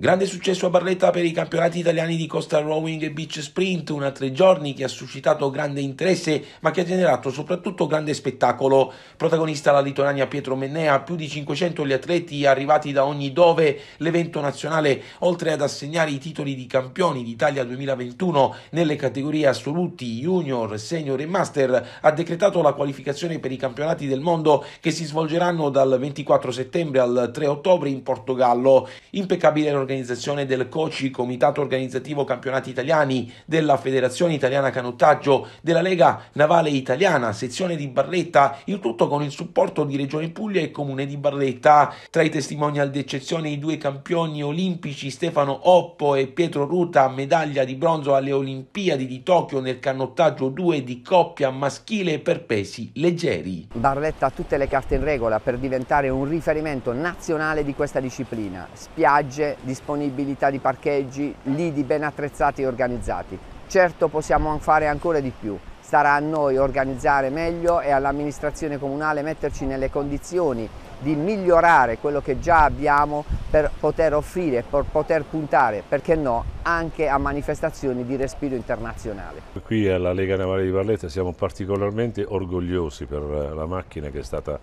Grande successo a Barletta per i campionati italiani di Costa Rowing e Beach Sprint, una tre giorni che ha suscitato grande interesse ma che ha generato soprattutto grande spettacolo. Protagonista la Lituania Pietro Mennea, più di 500 gli atleti arrivati da ogni dove. L'evento nazionale, oltre ad assegnare i titoli di campioni d'Italia 2021 nelle categorie assoluti, junior, senior e master, ha decretato la qualificazione per i campionati del mondo che si svolgeranno dal 24 settembre al 3 ottobre in Portogallo. Impeccabile l'organizzazione organizzazione del COCI, Comitato Organizzativo Campionati Italiani, della Federazione Italiana Canottaggio, della Lega Navale Italiana, sezione di Barletta, il tutto con il supporto di Regione Puglia e Comune di Barletta. Tra i testimonial d'eccezione i due campioni olimpici Stefano Oppo e Pietro Ruta, medaglia di bronzo alle Olimpiadi di Tokyo nel canottaggio 2 di coppia maschile per pesi leggeri. Barletta ha tutte le carte in regola per diventare un riferimento nazionale di questa disciplina. Spiagge, disposizioni disponibilità di parcheggi, lidi ben attrezzati e organizzati. Certo possiamo fare ancora di più, starà a noi organizzare meglio e all'amministrazione comunale metterci nelle condizioni di migliorare quello che già abbiamo per poter offrire, per poter puntare, perché no, anche a manifestazioni di respiro internazionale. Qui alla Lega Navale di Barletta siamo particolarmente orgogliosi per la macchina che è stata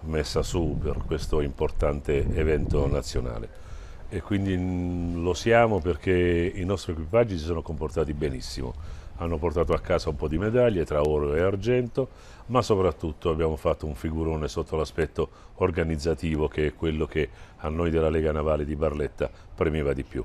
messa su per questo importante evento nazionale e quindi mm, lo siamo perché i nostri equipaggi si sono comportati benissimo. Hanno portato a casa un po' di medaglie tra oro e argento, ma soprattutto abbiamo fatto un figurone sotto l'aspetto organizzativo che è quello che a noi della Lega Navale di Barletta premeva di più.